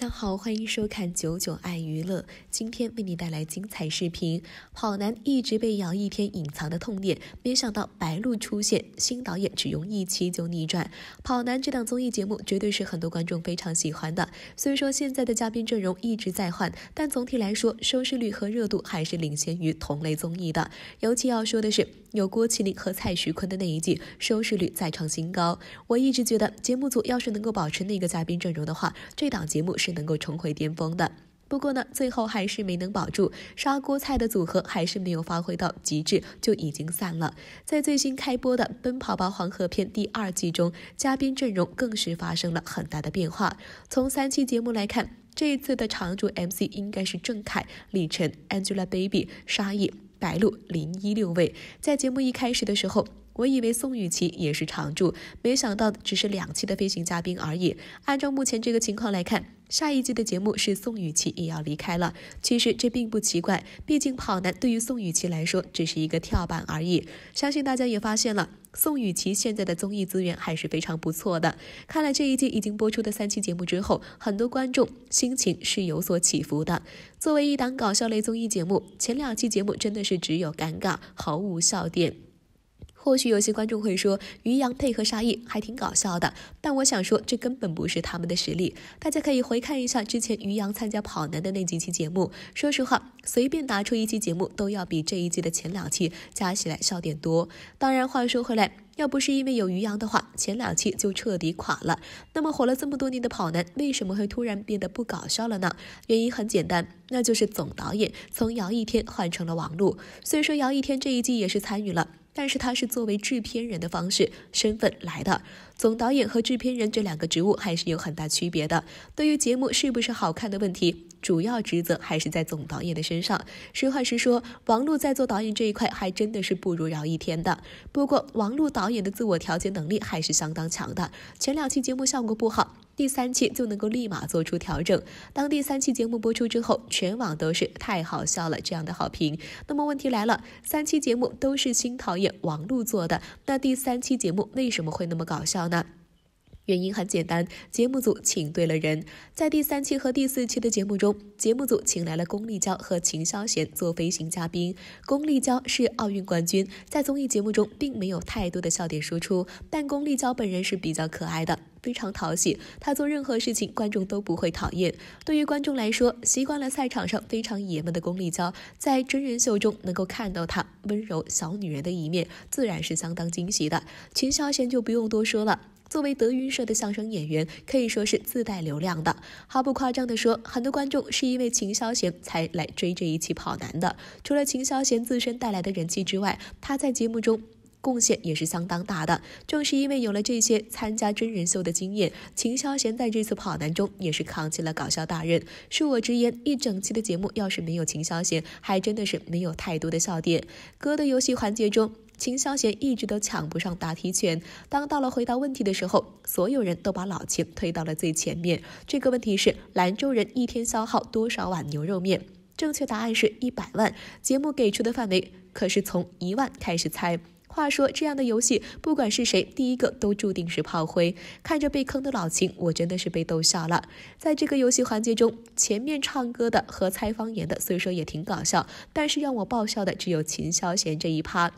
大家好，欢迎收看九九爱娱乐，今天为你带来精彩视频。跑男一直被杨一天隐藏的痛点，没想到白鹿出现，新导演只用一期就逆转。跑男这档综艺节目绝对是很多观众非常喜欢的。虽说现在的嘉宾阵容一直在换，但总体来说收视率和热度还是领先于同类综艺的。尤其要说的是，有郭麒麟和蔡徐坤的那一季，收视率再创新高。我一直觉得节目组要是能够保持那个嘉宾阵容的话，这档节目是。能够重回巅峰的，不过呢，最后还是没能保住。砂锅菜的组合还是没有发挥到极致，就已经散了。在最新开播的《奔跑吧黄河篇》第二季中，嘉宾阵容更是发生了很大的变化。从三期节目来看，这一次的常驻 MC 应该是郑恺、李晨、Angelababy、沙溢。白鹿零一六位，在节目一开始的时候，我以为宋雨琦也是常驻，没想到只是两期的飞行嘉宾而已。按照目前这个情况来看，下一季的节目是宋雨琦也要离开了。其实这并不奇怪，毕竟跑男对于宋雨琦来说只是一个跳板而已。相信大家也发现了。宋雨琦现在的综艺资源还是非常不错的。看了这一季已经播出的三期节目之后，很多观众心情是有所起伏的。作为一档搞笑类综艺节目，前两期节目真的是只有尴尬，毫无笑点。或许有些观众会说，于洋配合沙溢还挺搞笑的，但我想说，这根本不是他们的实力。大家可以回看一下之前于洋参加跑男的那几期节目，说实话，随便拿出一期节目，都要比这一季的前两期加起来笑点多。当然，话说回来，要不是因为有于洋的话，前两期就彻底垮了。那么，火了这么多年的跑男，为什么会突然变得不搞笑了呢？原因很简单，那就是总导演从姚一天换成了王璐。虽说姚一天这一季也是参与了。但是他是作为制片人的方式、身份来的。总导演和制片人这两个职务还是有很大区别的。对于节目是不是好看的问题，主要职责还是在总导演的身上。实话实说，王璐在做导演这一块还真的是不如饶一天的。不过，王璐导演的自我调节能力还是相当强的。前两期节目效果不好，第三期就能够立马做出调整。当第三期节目播出之后，全网都是太好笑了这样的好评。那么问题来了，三期节目都是新导演王璐做的，那第三期节目为什么会那么搞笑？那原因很简单，节目组请对了人。在第三期和第四期的节目中，节目组请来了龚立娇和秦霄贤做飞行嘉宾。龚立娇是奥运冠军，在综艺节目中并没有太多的笑点输出，但龚立娇本人是比较可爱的。非常讨喜，他做任何事情观众都不会讨厌。对于观众来说，习惯了赛场上非常爷们的巩立姣，在真人秀中能够看到他温柔小女人的一面，自然是相当惊喜的。秦霄贤就不用多说了，作为德云社的相声演员，可以说是自带流量的。毫不夸张地说，很多观众是因为秦霄贤才来追这一期跑男的。除了秦霄贤自身带来的人气之外，他在节目中。贡献也是相当大的。正是因为有了这些参加真人秀的经验，秦霄贤在这次跑男中也是扛起了搞笑大任。恕我直言，一整期的节目要是没有秦霄贤，还真的是没有太多的笑点。哥的游戏环节中，秦霄贤一直都抢不上答题权。当到了回答问题的时候，所有人都把老秦推到了最前面。这个问题是：兰州人一天消耗多少碗牛肉面？正确答案是一百万。节目给出的范围可是从一万开始猜。话说这样的游戏，不管是谁第一个都注定是炮灰。看着被坑的老秦，我真的是被逗笑了。在这个游戏环节中，前面唱歌的和猜方言的，虽说也挺搞笑，但是让我爆笑的只有秦霄贤这一趴。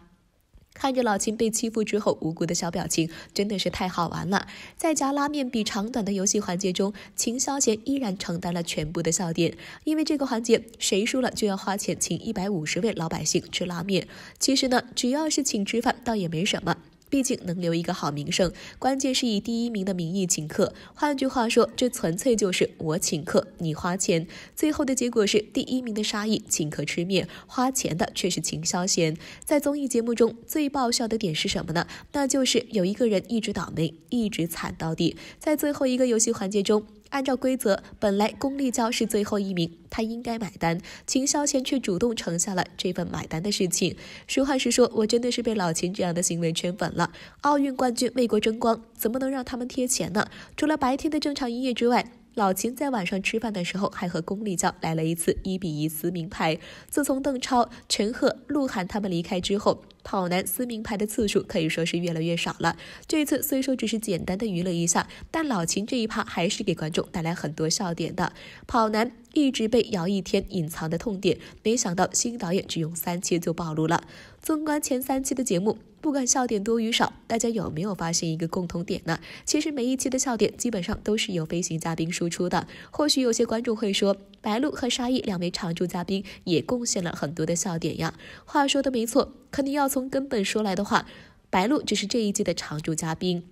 看着老秦被欺负之后无辜的小表情，真的是太好玩了。在夹拉面比长短的游戏环节中，秦霄贤依然承担了全部的笑点，因为这个环节谁输了就要花钱请一百五十位老百姓吃拉面。其实呢，只要是请吃饭，倒也没什么。毕竟能留一个好名声，关键是以第一名的名义请客。换句话说，这纯粹就是我请客，你花钱。最后的结果是，第一名的沙溢请客吃面，花钱的却是秦霄贤。在综艺节目中最爆笑的点是什么呢？那就是有一个人一直倒霉，一直惨到底。在最后一个游戏环节中。按照规则，本来巩立姣是最后一名，她应该买单。秦霄贤却主动承下了这份买单的事情。实话实说，我真的是被老秦这样的行为圈粉了。奥运冠军为国争光，怎么能让他们贴钱呢？除了白天的正常营业之外。老秦在晚上吃饭的时候，还和巩俐叫来了一次一比一撕名牌。自从邓超、陈赫、鹿晗他们离开之后，跑男撕名牌的次数可以说是越来越少了。这次虽说只是简单的娱乐一下，但老秦这一趴还是给观众带来很多笑点的。跑男一直被姚一添隐藏的痛点，没想到新导演只用三切就暴露了。纵观前三期的节目，不管笑点多与少，大家有没有发现一个共同点呢？其实每一期的笑点基本上都是由飞行嘉宾输出的。或许有些观众会说，白鹿和沙溢两位常驻嘉宾也贡献了很多的笑点呀。话说的没错，可你要从根本说来的话，白鹿只是这一季的常驻嘉宾。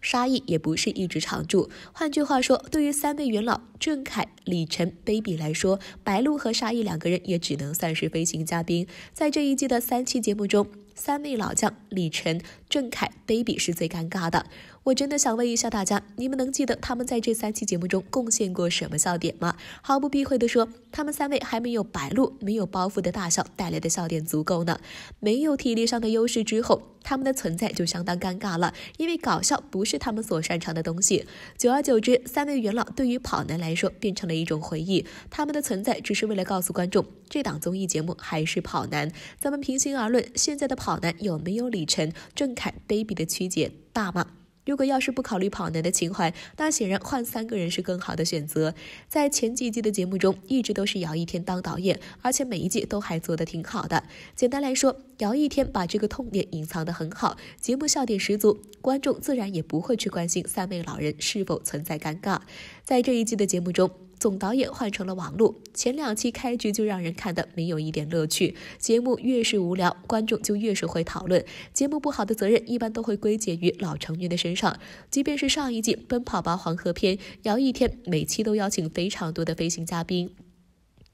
沙溢也不是一直常驻，换句话说，对于三位元老郑恺、李晨、Baby 来说，白鹿和沙溢两个人也只能算是飞行嘉宾。在这一季的三期节目中，三位老将李晨、郑恺、Baby 是最尴尬的。我真的想问一下大家，你们能记得他们在这三期节目中贡献过什么笑点吗？毫不避讳地说，他们三位还没有白鹿没有包袱的大笑带来的笑点足够呢。没有体力上的优势之后。他们的存在就相当尴尬了，因为搞笑不是他们所擅长的东西。久而久之，三位元老对于跑男来说变成了一种回忆。他们的存在只是为了告诉观众，这档综艺节目还是跑男。咱们平心而论，现在的跑男有没有李晨、郑恺、baby 的曲解大吗？如果要是不考虑跑男的情怀，那显然换三个人是更好的选择。在前几季的节目中，一直都是姚一天当导演，而且每一季都还做的挺好的。简单来说，姚一天把这个痛点隐藏的很好，节目笑点十足，观众自然也不会去关心三位老人是否存在尴尬。在这一季的节目中，总导演换成了王璐，前两期开局就让人看的没有一点乐趣。节目越是无聊，观众就越是会讨论。节目不好的责任一般都会归结于老成员的身上。即便是上一季《奔跑吧黄河篇》，姚一天每期都邀请非常多的飞行嘉宾。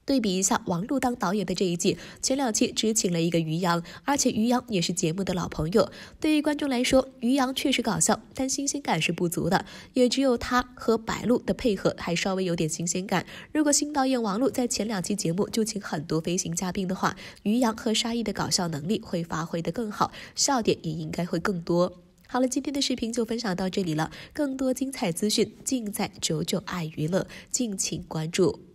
对比一下王璐当导演的这一季，前两期只请了一个于洋，而且于洋也是节目的老朋友。对于观众来说，于洋确实搞笑，但新鲜感是不足的。也只有他和白鹿的配合还稍微有点新鲜感。如果新导演王璐在前两期节目就请很多飞行嘉宾的话，于洋和沙溢的搞笑能力会发挥得更好，笑点也应该会更多。好了，今天的视频就分享到这里了，更多精彩资讯尽在九九爱娱乐，敬请关注。